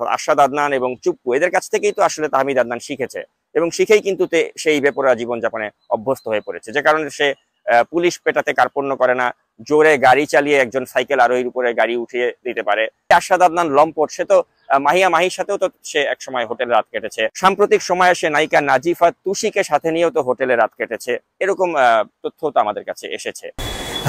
অর্থাৎ আশাদ আদনান এবং চুপ্পু এদের কাছ থেকেই তো আসলে তাহমিদ আদনান শিখেছে এবং শিখেই কিন্তু সেই বেপরা জীবনযাপনে অভ্যস্ত হয়ে পড়েছে যে কারণে সে পুলিশ পেটাতে কার্পণ্য করে না জোরে গাড়ি চালিয়ে একজন সাইকেল আরোহীর উপরে গাড়ি উঠিয়ে দিতে পারে আশাদ আদনান লম্পট সে তো মাহিয়া মাহির সাথেও তো সে একসময় হোটেলে রাত কেটেছে সাম্প্রতিক সময়ে সে নায়িকা নাজিফা তুষিকে সাথে নিয়েও তো হোটেলে রাত কেটেছে এরকম তথ্য তো আমাদের কাছে এসেছে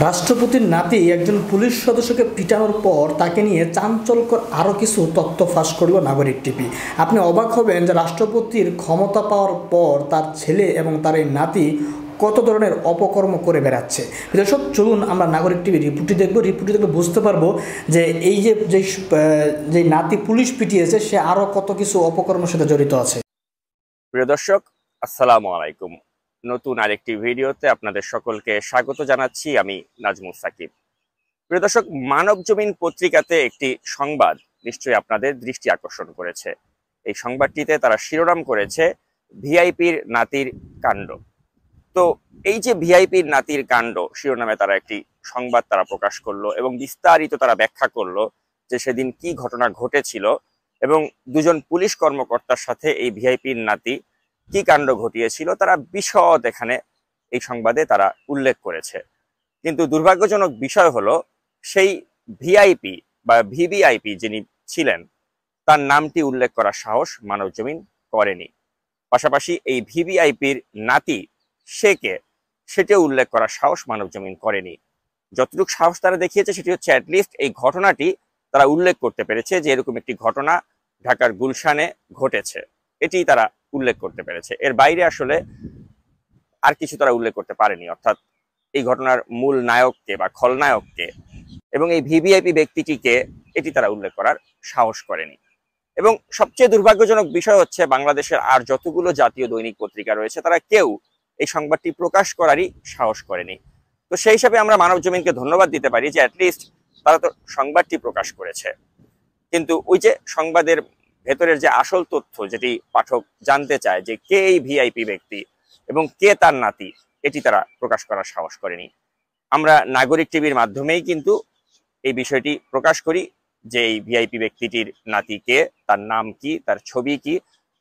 রাষ্ট্রপতির নাতি একজন পুলিশ সদস্যকে পিটানোর পর তাকে নিয়ে চাঞ্চল্যকর আরও কিছু তথ্য ফাঁস করল নাগরিক টিভি আপনি অবাক হবেন যে রাষ্ট্রপতির ক্ষমতা পাওয়ার পর তার ছেলে এবং তার এই নাতি কত ধরনের অপকর্ম করে বেড়াচ্ছে দর্শক চলুন আমরা নাগরিক টিভি রিপোর্টটি দেখব রিপোর্টটি দেখলে বুঝতে পারবো যে এই যে যে নাতি পুলিশ পিটিয়েছে সে আরও কত কিছু অপকর্মের সাথে জড়িত আছে প্রিয় দর্শক আসসালামু আলাইকুম নতুন আরেকটি ভিডিওতে আপনাদের সকলকে স্বাগত জানাচ্ছি আমি নাজমুল সাকিব প্রিয় দর্শক মানব জমিন পত্রিকাতে একটি সংবাদ নিশ্চয়ই আপনাদের দৃষ্টি আকর্ষণ করেছে এই সংবাদটিতে তারা শিরোনাম করেছে ভিআইপির নাতির কাণ্ড তো এই যে ভিআইপির নাতির কাণ্ড শিরোনামে তারা একটি সংবাদ তারা প্রকাশ করলো এবং বিস্তারিত তারা ব্যাখ্যা করলো যে সেদিন কি ঘটনা ঘটেছিল এবং দুজন পুলিশ কর্মকর্তার সাথে এই ভিআইপির নাতি কি কাণ্ড ঘটিয়েছিল তারা বিশদ এখানে এই সংবাদে তারা উল্লেখ করেছে কিন্তু দুর্ভাগ্যজনক বিষয় হলো সেই ভিআইপি বা ভিভিআইপি যিনি ছিলেন তার নামটি উল্লেখ করার সাহস মানবজমিন করেনি পাশাপাশি এই ভিভিআইপির নাতি শেকে সেটিও উল্লেখ করার সাহস মানবজমিন করেনি যতটুকু সাহস তারা দেখিয়েছে সেটি হচ্ছে অ্যাটলিস্ট এই ঘটনাটি তারা উল্লেখ করতে পেরেছে যে এরকম একটি ঘটনা ঢাকার গুলশানে ঘটেছে এটি তারা উল্লেখ করতে পেরেছে এর বাইরে আসলে আর কিছু তারা উল্লেখ করতে পারেনি অর্থাৎ এই ঘটনার মূল নায়ককে বা খলনায়ককে এবং এই ভিভিআইপি ব্যক্তিটিকে এটি তারা উল্লেখ করার সাহস করেনি এবং সবচেয়ে দুর্ভাগ্যজনক বিষয় হচ্ছে বাংলাদেশের আর যতগুলো জাতীয় দৈনিক পত্রিকা রয়েছে তারা কেউ এই সংবাদটি প্রকাশ করারই সাহস করেনি তো সেই হিসাবে আমরা মানব জমিনকে ধন্যবাদ দিতে পারি যে অ্যাটলিস্ট তারা তো সংবাদটি প্রকাশ করেছে কিন্তু ওই যে সংবাদের ভেতরের যে আসল তথ্য যেটি পাঠক জানতে চায় যে কে এই ভিআইপি ব্যক্তি এবং কে তার নাতি এটি তারা প্রকাশ করার সাহস করেনি আমরা নাগরিক টিভির মাধ্যমেই কিন্তু এই বিষয়টি প্রকাশ করি যে এই ভিআইপি ব্যক্তিটির নাতি কে তার নাম কি তার ছবি কি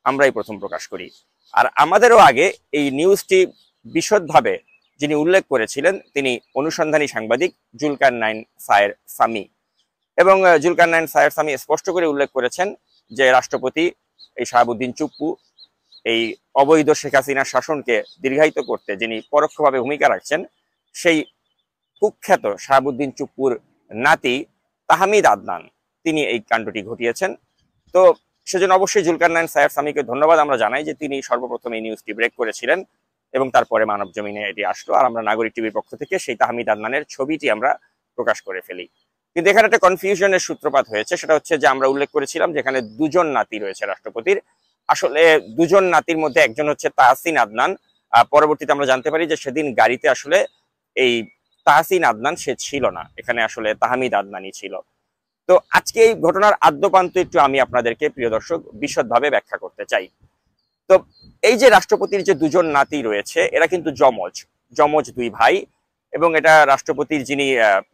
আমরাই প্রথম প্রকাশ করি আর আমাদেরও আগে এই নিউজটি বিশদভাবে যিনি উল্লেখ করেছিলেন তিনি অনুসন্ধানী সাংবাদিক জুলকার নাইন সায়ের সামি এবং জুলকার নাইন সায়ের সামি স্পষ্ট করে উল্লেখ করেছেন যে রাষ্ট্রপতি এই শাহাবুদ্দিন চুপ্পু এই অবৈধ শেখ হাসিনার শাসনকে দীর্ঘায়িত করতে যিনি পরোক্ষভাবে ভূমিকা রাখছেন সেই কুখ্যাত শাহাবুদ্দিন চুপ্পুর নাতি তাহমিদ আদনান তিনি এই কাণ্ডটি ঘটিয়েছেন তো সেজন্য অবশ্যই জুলকার নাইন সাহেব স্বামীকে ধন্যবাদ আমরা জানাই যে তিনি সর্বপ্রথম এই নিউজটি ব্রেক করেছিলেন এবং তারপরে মানব জমিনে এটি আসলো আর আমরা নাগরিক টিভির পক্ষ থেকে সেই তাহমিদ আদনানের ছবিটি আমরা প্রকাশ করে ফেলি কিন্তু এখানে একটা কনফিউশনের সূত্রপাত হয়েছে সেটা হচ্ছে যে আমরা উল্লেখ করেছিলাম যেখানে দুজন নাতি রয়েছে রাষ্ট্রপতির আসলে দুজন নাতির মধ্যে একজন হচ্ছে তাহসিন আদনান পরবর্তীতে আমরা জানতে পারি যে সেদিন গাড়িতে আসলে এই তাহসিন আদনান সে ছিল না এখানে আসলে তাহমিদ আদনানি ছিল তো আজকে এই ঘটনার আদ্যপান্ত একটু আমি আপনাদেরকে প্রিয় দর্শক বিশদভাবে ব্যাখ্যা করতে চাই তো এই যে রাষ্ট্রপতির যে দুজন নাতি রয়েছে এরা কিন্তু যমজ যমজ দুই ভাই এবং এটা রাষ্ট্রপতির যিনি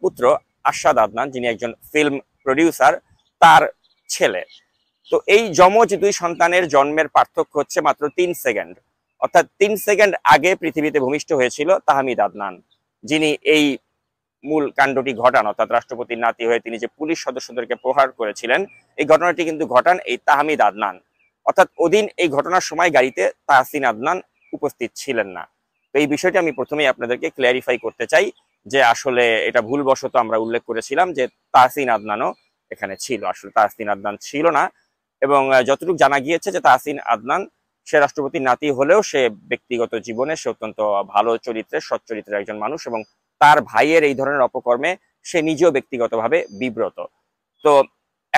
পুত্র আশাদ আদনান যিনি একজন ফিল্ম প্রডিউসার তার ছেলে তো এই যমজ দুই সন্তানের জন্মের পার্থক্য হচ্ছে মাত্র তিন সেকেন্ড অর্থাৎ তিন সেকেন্ড আগে পৃথিবীতে ভূমিষ্ঠ হয়েছিল তাহমিদ আদনান যিনি এই মূল কাণ্ডটি ঘটান অর্থাৎ রাষ্ট্রপতির নাতি হয়ে তিনি যে পুলিশ সদস্যদেরকে প্রহার করেছিলেন এই ঘটনাটি কিন্তু ঘটান এই তাহমিদ আদনান অর্থাৎ ওদিন এই ঘটনার সময় গাড়িতে তাহসিন আদনান উপস্থিত ছিলেন না তো এই বিষয়টি আমি প্রথমেই আপনাদেরকে ক্ল্যারিফাই করতে চাই যে আসলে এটা ভুলবশত আমরা উল্লেখ করেছিলাম যে তাহসিন আদনানও এখানে ছিল আসলে তাহসিন আদনান ছিল না এবং যতটুকু জানা গিয়েছে যে তাহসিন আদনান সে রাষ্ট্রপতির নাতি হলেও সে ব্যক্তিগত জীবনে সে অত্যন্ত ভালো চরিত্রের সৎ চরিত্রের একজন মানুষ এবং তার ভাইয়ের এই ধরনের অপকর্মে সে নিজেও ব্যক্তিগতভাবে বিব্রত তো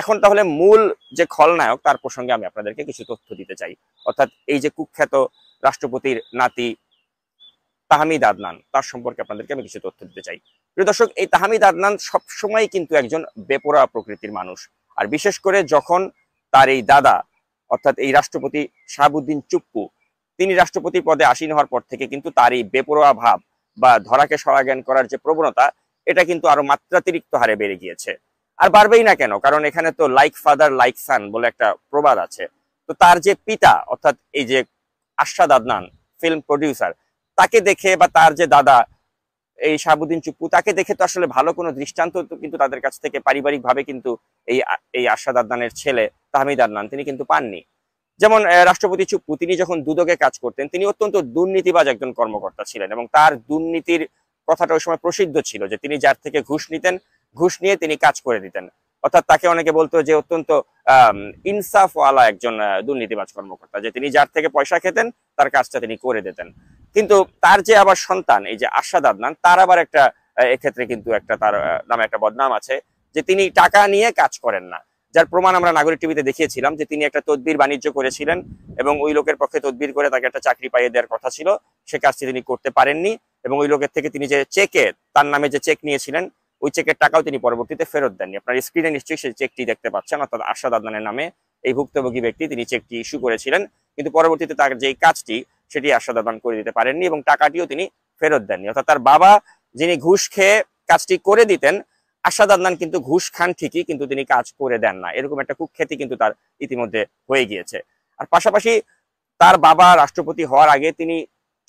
এখন তাহলে মূল যে খলনায়ক তার প্রসঙ্গে আমি আপনাদেরকে কিছু তথ্য দিতে চাই অর্থাৎ এই যে কুখ্যাত রাষ্ট্রপতির নাতি তাহমিদ আদনান তার সম্পর্কে আপনাদেরকে আমি কিছু তথ্য দিতে চাই প্রিয় দর্শক এই তাহমিদ আদনান সবসময় কিন্তু একজন বেপরা প্রকৃতির মানুষ আর বিশেষ করে যখন তার এই দাদা অর্থাৎ এই রাষ্ট্রপতি শাহাবুদ্দিন চুপ্পু তিনি রাষ্ট্রপতি পদে আসীন হওয়ার পর থেকে কিন্তু তার এই বেপরোয়া ভাব বা ধরাকে সরা জ্ঞান করার যে প্রবণতা এটা কিন্তু আরো মাত্রাতিরিক্ত হারে বেড়ে গিয়েছে আর বাড়বেই না কেন কারণ এখানে তো লাইক ফাদার লাইক সান বলে একটা প্রবাদ আছে তো তার যে পিতা অর্থাৎ এই যে আশাদ আদনান ফিল্ম প্রডিউসার তাকে দেখে বা তার যে দাদা এই শাহাবুদ্দিন চুপ্পু তাকে দেখে তো আসলে ভালো কোনো দৃষ্টান্ত কিন্তু তাদের কাছ থেকে পারিবারিকভাবে কিন্তু এই এই আশাদ আদনানের ছেলে তাহমিদ আদনান তিনি কিন্তু পাননি যেমন রাষ্ট্রপতি চুপ্পু তিনি যখন দুদকে কাজ করতেন তিনি অত্যন্ত দুর্নীতিবাজ একজন কর্মকর্তা ছিলেন এবং তার দুর্নীতির কথাটা ওই সময় প্রসিদ্ধ ছিল যে তিনি যার থেকে ঘুষ নিতেন ঘুষ নিয়ে তিনি কাজ করে দিতেন অর্থাৎ তাকে অনেকে বলতো যে অত্যন্ত ইনসাফওয়ালা একজন দুর্নীতিবাজ কর্মকর্তা যে তিনি যার থেকে পয়সা খেতেন তার কাজটা তিনি করে দিতেন কিন্তু তার যে আবার সন্তান এই যে আশাদ আদনান তার আবার একটা এক্ষেত্রে কিন্তু একটা তার নামে একটা বদনাম আছে যে তিনি টাকা নিয়ে কাজ করেন না যার প্রমাণ আমরা নাগরিক টিভিতে দেখিয়েছিলাম যে তিনি একটা তদবির বাণিজ্য করেছিলেন এবং ওই লোকের পক্ষে তদবির করে তাকে একটা চাকরি পাইয়ে দেওয়ার কথা ছিল সে কাজটি তিনি করতে পারেননি এবং ওই লোকের থেকে তিনি যে চেকে তার নামে যে চেক নিয়েছিলেন ওই চেকের টাকাও তিনি পরবর্তীতে ফেরত দেননি আপনার স্ক্রিনে নিশ্চয়ই সেই চেকটি দেখতে পাচ্ছেন অর্থাৎ আশাদ আদানের নামে এই ভুক্তভোগী ব্যক্তি তিনি চেকটি ইস্যু করেছিলেন কিন্তু পরবর্তীতে তার যেই কাজটি সেটি আশাদ আদান করে দিতে পারেননি এবং টাকাটিও তিনি ফেরত দেননি অর্থাৎ তার বাবা যিনি ঘুষ খেয়ে কাজটি করে দিতেন আশাদ আদনান কিন্তু ঘুষ খান ঠিকই কিন্তু তিনি কাজ করে দেন না এরকম একটা কুখ্যাতি কিন্তু তার ইতিমধ্যে হয়ে গিয়েছে আর পাশাপাশি তার বাবা রাষ্ট্রপতি হওয়ার আগে তিনি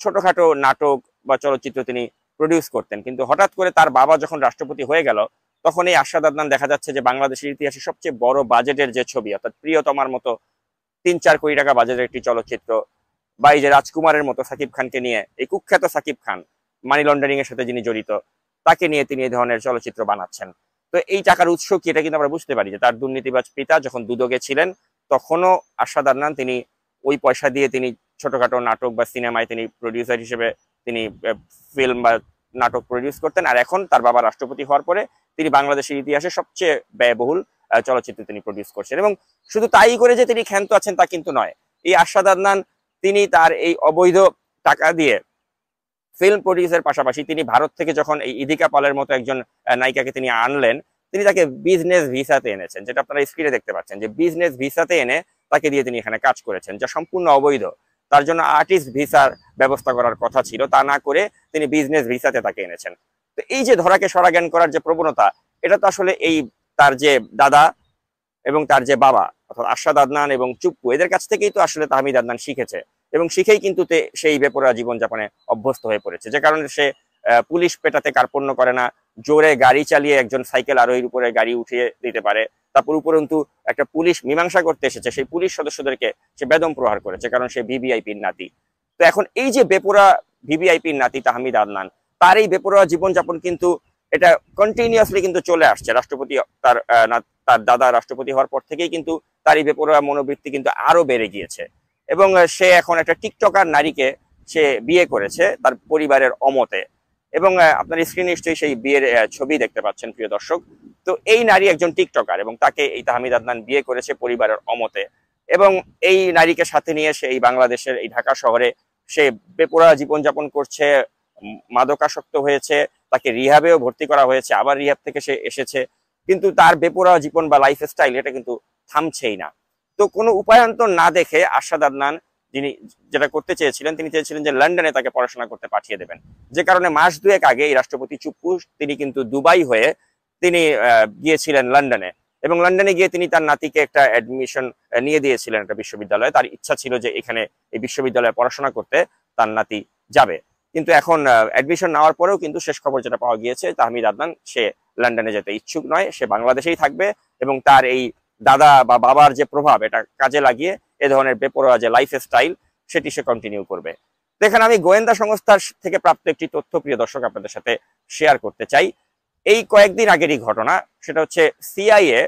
ছোটখাটো নাটক বা চলচ্চিত্র তিনি প্রডিউস করতেন কিন্তু হঠাৎ করে তার বাবা যখন রাষ্ট্রপতি হয়ে গেল তখন এই আশাদ আদনান দেখা যাচ্ছে যে বাংলাদেশের ইতিহাসে সবচেয়ে বড় বাজেটের যে ছবি অর্থাৎ প্রিয়তমার মতো তিন চার কোটি টাকা বাজেটের একটি চলচ্চিত্র বা এই যে রাজকুমারের মতো সাকিব খানকে নিয়ে এই কুখ্যাত সাকিব খান মানি লন্ডারিং এর সাথে যিনি জড়িত তাকে নিয়ে তিনি এই ধরনের চলচ্চিত্র বানাচ্ছেন তো এই টাকার উৎস কি এটা কিন্তু আমরা বুঝতে পারি যে তার দুর্নীতিবাজ পিতা যখন দুদকে ছিলেন তখনও আশাদ আদনান তিনি ওই পয়সা দিয়ে তিনি ছোটখাটো নাটক বা সিনেমায় তিনি প্রডিউসার হিসেবে তিনি ফিল্ম বা নাটক প্রডিউস করতেন আর এখন তার বাবা রাষ্ট্রপতি হওয়ার পরে তিনি বাংলাদেশের ইতিহাসে সবচেয়ে ব্যয়বহুল চলচ্চিত্র তিনি প্রডিউস করছেন এবং শুধু তাই করে যে তিনি ক্ষান্ত আছেন তা কিন্তু নয় এই আশাদ আদনান তিনি তার এই অবৈধ টাকা দিয়ে ফিল্ম প্রডিউসের পাশাপাশি তিনি ভারত থেকে যখন এই ইদিকা পালের মতো একজন নায়িকাকে তিনি আনলেন তিনি তাকে বিজনেস ভিসাতে এনেছেন যেটা আপনারা স্ক্রিনে দেখতে পাচ্ছেন যে বিজনেস ভিসাতে এনে তাকে দিয়ে তিনি এখানে কাজ করেছেন যা সম্পূর্ণ অবৈধ তার জন্য আর্টিস্ট ভিসার ব্যবস্থা করার কথা ছিল তা না করে তিনি বিজনেস ভিসাতে তাকে এনেছেন তো এই যে ধরাকে সরাজ্ঞান করার যে প্রবণতা এটা তো আসলে এই তার যে দাদা এবং তার যে বাবা অর্থাৎ আশাদ আদনান এবং চুপ্পু এদের কাছ থেকেই তো আসলে তাহমিদ আদনান শিখেছে এবং শিখেই কিন্তু সেই বেপরা জীবনযাপনে অভ্যস্ত হয়ে পড়েছে যে কারণে সে পুলিশ পেটাতে কার্পণ্য করে না জোরে গাড়ি চালিয়ে একজন সাইকেল আরোহীর উপরে গাড়ি উঠিয়ে দিতে পারে তারপর উপরন্তু একটা পুলিশ মীমাংসা করতে এসেছে সেই পুলিশ সদস্যদেরকে সে বেদম প্রহার করেছে কারণ সে ভিভিআইপির নাতি তো এখন এই যে বেপোরা ভিভিআইপির নাতি তাহমিদ আদনান তার এই বেপরোয়া জীবনযাপন কিন্তু এটা কন্টিনিউয়াসলি কিন্তু চলে আসছে রাষ্ট্রপতি তার তার দাদা রাষ্ট্রপতি হওয়ার পর থেকেই কিন্তু তার এই বেপরোয়া মনোবৃত্তি কিন্তু আরো বেড়ে গিয়েছে এবং সে এখন একটা টিকটকার নারীকে সে বিয়ে করেছে তার পরিবারের অমতে এবং আপনার স্ক্রিনে নিশ্চয়ই সেই বিয়ের ছবি দেখতে পাচ্ছেন প্রিয় দর্শক তো এই নারী একজন টিকটকার এবং তাকে এই তাহমিদ আদনান বিয়ে করেছে পরিবারের অমতে এবং এই নারীকে সাথে নিয়ে সে এই বাংলাদেশের এই ঢাকা শহরে সে বেপোরা জীবনযাপন করছে মাদকাসক্ত হয়েছে তাকে রিহাবেও ভর্তি করা হয়েছে আবার রিহাব থেকে সে এসেছে কিন্তু তার বেপোরা জীবন বা লাইফ স্টাইল এটা কিন্তু থামছেই না তো কোনো উপায়ন্তর না দেখে আশাদ আদনান যিনি যেটা করতে চেয়েছিলেন তিনি চেয়েছিলেন যে লন্ডনে তাকে পড়াশোনা করতে পাঠিয়ে দেবেন যে কারণে মাস দুয়েক আগে এই রাষ্ট্রপতি চুপু তিনি কিন্তু দুবাই হয়ে তিনি গিয়েছিলেন লন্ডনে এবং লন্ডনে গিয়ে তিনি তার নাতিকে একটা অ্যাডমিশন নিয়ে দিয়েছিলেন একটা বিশ্ববিদ্যালয়ে তার ইচ্ছা ছিল যে এখানে এই বিশ্ববিদ্যালয়ে পড়াশোনা করতে তার নাতি যাবে কিন্তু এখন অ্যাডমিশন নেওয়ার পরেও কিন্তু শেষ খবর যেটা পাওয়া গিয়েছে তাহমিদ আদনান সে লন্ডনে যেতে ইচ্ছুক নয় সে বাংলাদেশেই থাকবে এবং তার এই দাদা বা বাবার যে প্রভাব এটা কাজে লাগিয়ে এ ধরনের বেপরোয়া যে স্টাইল সেটি সে কন্টিনিউ করবে দেখেন আমি গোয়েন্দা সংস্থার থেকে প্রাপ্ত একটি তথ্য প্রিয় দর্শক আপনাদের সাথে শেয়ার করতে চাই এই কয়েকদিন আগেরই ঘটনা সেটা হচ্ছে সিআইএ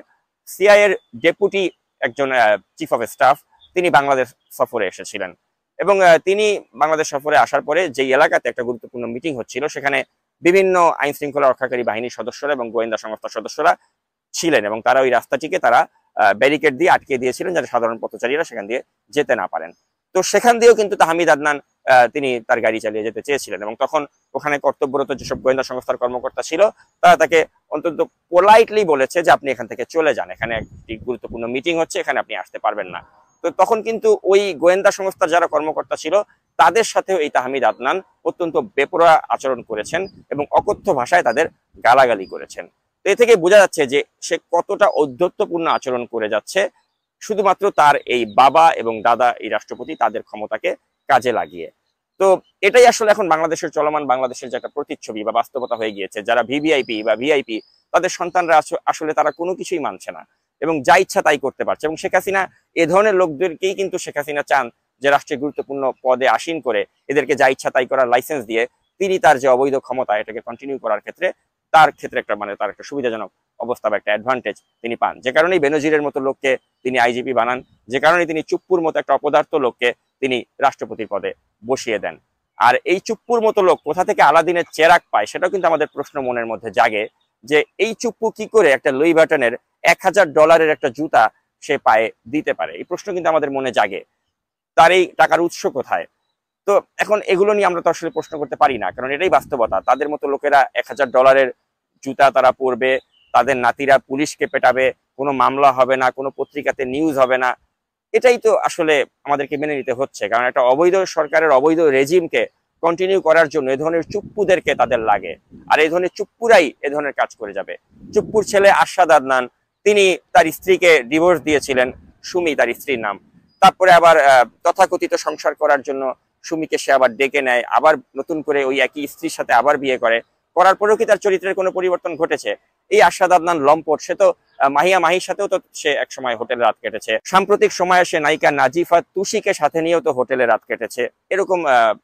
সিআই এর ডেপুটি একজন চিফ অফ স্টাফ তিনি বাংলাদেশ সফরে এসেছিলেন এবং তিনি বাংলাদেশ সফরে আসার পরে যে এলাকাতে একটা গুরুত্বপূর্ণ মিটিং হচ্ছিল সেখানে বিভিন্ন আইন শৃঙ্খলা রক্ষাকারী বাহিনীর সদস্যরা এবং গোয়েন্দা সংস্থার সদস্যরা ছিলেন এবং তারা ওই রাস্তাটিকে তারা ব্যারিকেড দিয়ে আটকে দিয়েছিলেন যাতে সাধারণ পথচারীরা সেখান দিয়ে যেতে না পারেন তো সেখান দিয়েও কিন্তু তাহমিদ আদনান তিনি তার গাড়ি চালিয়ে যেতে চেয়েছিলেন এবং তখন ওখানে কর্তব্যরত যেসব গোয়েন্দা সংস্থার কর্মকর্তা ছিল তারা তাকে অন্তত পোলাইটলি বলেছে যে আপনি এখান থেকে চলে যান এখানে একটি গুরুত্বপূর্ণ মিটিং হচ্ছে এখানে আপনি আসতে পারবেন না তো তখন কিন্তু ওই গোয়েন্দা সংস্থার যারা কর্মকর্তা ছিল তাদের সাথেও এই তাহমিদ আদনান অত্যন্ত বেপরোয়া আচরণ করেছেন এবং অকথ্য ভাষায় তাদের গালাগালি করেছেন এ থেকে বোঝা যাচ্ছে যে সে কতটা অধ্যত্বপূর্ণ আচরণ করে যাচ্ছে শুধুমাত্র তার এই বাবা এবং দাদা এই রাষ্ট্রপতি তাদের ক্ষমতাকে কাজে লাগিয়ে তো এটাই আসলে এখন বাংলাদেশের চলমান বাংলাদেশের যে একটা প্রতিচ্ছবি বা বাস্তবতা হয়ে গিয়েছে যারা ভিভিআইপি বা ভিআইপি তাদের সন্তানরা আসলে তারা কোনো কিছুই মানছে না এবং যা ইচ্ছা তাই করতে পারছে এবং শেখ হাসিনা এ ধরনের লোকদেরকেই কিন্তু শেখ হাসিনা চান যে রাষ্ট্রের গুরুত্বপূর্ণ পদে আসীন করে এদেরকে যা ইচ্ছা তাই করার লাইসেন্স দিয়ে তিনি তার যে অবৈধ ক্ষমতা এটাকে কন্টিনিউ করার ক্ষেত্রে তার ক্ষেত্রে একটা মানে তার একটা সুবিধাজনক অবস্থা বা একটা অ্যাডভান্টেজ তিনি পান যে কারণেই বেনজিরের মতো লোককে তিনি আইজিপি বানান যে কারণে তিনি চুপ্পুর মতো একটা অপদার্থ লোককে তিনি রাষ্ট্রপতির পদে বসিয়ে দেন আর এই চুপ্পুর মতো লোক কোথা থেকে আলাদিনের চেরাক পায় সেটাও কিন্তু আমাদের প্রশ্ন মনের মধ্যে জাগে যে এই চুপ্পু কি করে একটা লুই ব্যাটনের এক হাজার ডলারের একটা জুতা সে পায়ে দিতে পারে এই প্রশ্ন কিন্তু আমাদের মনে জাগে তার এই টাকার উৎস কোথায় তো এখন এগুলো নিয়ে আমরা তো আসলে প্রশ্ন করতে পারি না কারণ এটাই বাস্তবতা তাদের মতো লোকেরা এক হাজার ডলারের জুতা তারা পরবে তাদের নাতিরা পুলিশকে পেটাবে কোনো মামলা হবে না কোনো পত্রিকাতে নিউজ হবে না এটাই তো আসলে আমাদেরকে মেনে নিতে হচ্ছে কারণ একটা অবৈধ সরকারের অবৈধ রেজিমকে কন্টিনিউ করার জন্য এ ধরনের চুপ্পুদেরকে তাদের লাগে আর এই ধরনের চুপ্পুরাই এ ধরনের কাজ করে যাবে চুপ্পুর ছেলে আশাদ আদনান তিনি তার স্ত্রীকে ডিভোর্স দিয়েছিলেন সুমি তার স্ত্রীর নাম তারপরে আবার তথাকথিত সংসার করার জন্য সুমিকে সে আবার ডেকে নেয় আবার নতুন করে ওই একই স্ত্রীর সাথে আবার বিয়ে করে করার পরেও কি তার চরিত্রের কোনো পরিবর্তন ঘটেছে এই আশাদ আদনান লম্পট সে তো মাহিয়া মাহির সাথেও তো সে একসময় হোটেলে রাত কেটেছে সাম্প্রতিক সময়ে সে নায়িকা নাজিফা তুষিকে সাথে নিয়েও তো হোটেলে রাত কেটেছে এরকম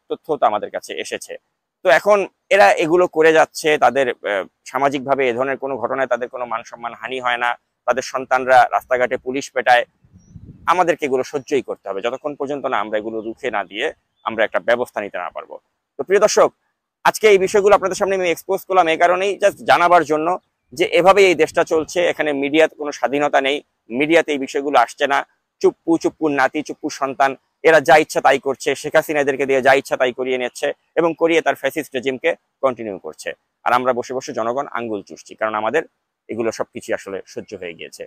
তথ্য তো আমাদের কাছে এসেছে তো এখন এরা এগুলো করে যাচ্ছে তাদের সামাজিকভাবে এ ধরনের কোনো ঘটনায় তাদের কোনো মান সম্মান হানি হয় না তাদের সন্তানরা রাস্তাঘাটে পুলিশ পেটায় আমাদেরকে এগুলো সহ্যই করতে হবে যতক্ষণ পর্যন্ত না আমরা এগুলো রুখে না দিয়ে আমরা একটা ব্যবস্থা নিতে না পারবো তো প্রিয় দর্শক আজকে এই বিষয়গুলো আপনাদের সামনে আমি এক্সপোজ করলাম এই কারণেই জাস্ট জানাবার জন্য যে এভাবে এই দেশটা চলছে এখানে মিডিয়াতে কোনো স্বাধীনতা নেই মিডিয়াতে এই বিষয়গুলো আসছে না চুপ্পু চুপ্পু নাতি চুপ্পু সন্তান এরা যা ইচ্ছা তাই করছে শেখ হাসিনাদেরকে দিয়ে যা ইচ্ছা তাই করিয়ে নিচ্ছে এবং করিয়ে তার ফ্যাসিস্ট রেজিমকে কন্টিনিউ করছে আর আমরা বসে বসে জনগণ আঙ্গুল চুষছি কারণ আমাদের এগুলো কিছুই আসলে সহ্য হয়ে গিয়েছে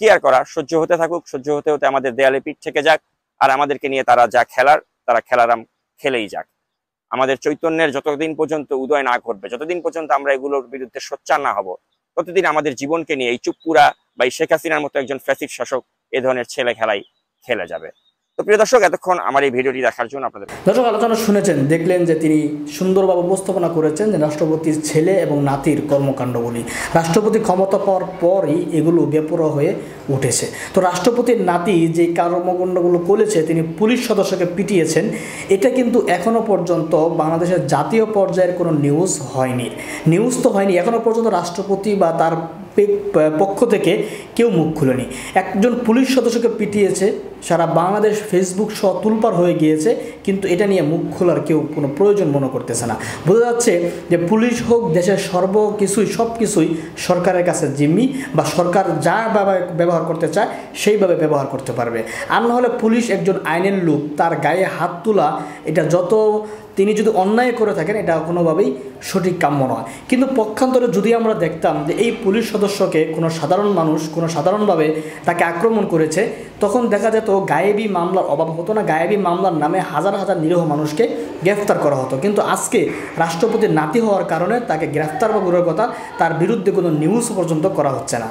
কি আর করা সহ্য হতে থাকুক সহ্য হতে হতে আমাদের দেয়ালে পিঠ থেকে যাক আর আমাদেরকে নিয়ে তারা যা খেলার তারা খেলারাম খেলেই যাক আমাদের চৈতন্যের যতদিন পর্যন্ত উদয় না ঘটবে যতদিন পর্যন্ত আমরা এগুলোর বিরুদ্ধে সোচ্চার না হব ততদিন আমাদের জীবনকে নিয়ে এই চুপকুরা বা এই শেখ হাসিনার মতো একজন ফ্যাসিড শাসক এ ধরনের ছেলে খেলাই খেলে যাবে প্রিয় দর্শক এতক্ষণ আমার এই ভিডিওটি দেখার জন্য আপনাদের দর্শক আলোচনা শুনেছেন দেখলেন যে তিনি সুন্দরভাবে উপস্থাপনা করেছেন যে রাষ্ট্রপতির ছেলে এবং নাতির কর্মকাণ্ডগুলি রাষ্ট্রপতি ক্ষমতা পাওয়ার পরই এগুলো বেপরোয়া হয়ে উঠেছে তো রাষ্ট্রপতির নাতি যে কর্মকাণ্ডগুলো করেছে তিনি পুলিশ সদস্যকে পিটিয়েছেন এটা কিন্তু এখনও পর্যন্ত বাংলাদেশের জাতীয় পর্যায়ের কোনো নিউজ হয়নি নিউজ তো হয়নি এখনও পর্যন্ত রাষ্ট্রপতি বা তার পক্ষ থেকে কেউ মুখ খুলেনি একজন পুলিশ সদস্যকে পিটিয়েছে সারা বাংলাদেশ ফেসবুক সহ তুলপার হয়ে গিয়েছে কিন্তু এটা নিয়ে মুখ খোলার কেউ কোনো প্রয়োজন মনে করতেছে না বোঝা যাচ্ছে যে পুলিশ হোক দেশের সর্ব কিছুই সব কিছুই সরকারের কাছে জিম্মি বা সরকার যা ব্যবহার করতে চায় সেইভাবে ব্যবহার করতে পারবে আর নাহলে পুলিশ একজন আইনের লোক তার গায়ে হাত তোলা এটা যত তিনি যদি অন্যায় করে থাকেন এটা কোনোভাবেই সঠিক কাম্য নয় কিন্তু পক্ষান্তরে যদি আমরা দেখতাম যে এই পুলিশ সদস্যকে কোনো সাধারণ মানুষ কোনো সাধারণভাবে তাকে আক্রমণ করেছে তখন দেখা যেত হতো গায়েবী মামলার অভাব হতো না গায়েবী মামলার নামে হাজার হাজার নিরীহ মানুষকে গ্রেফতার করা হতো কিন্তু আজকে রাষ্ট্রপতির নাতি হওয়ার কারণে তাকে গ্রেফতার বা দূরের কথা তার বিরুদ্ধে কোনো নিউজ পর্যন্ত করা হচ্ছে না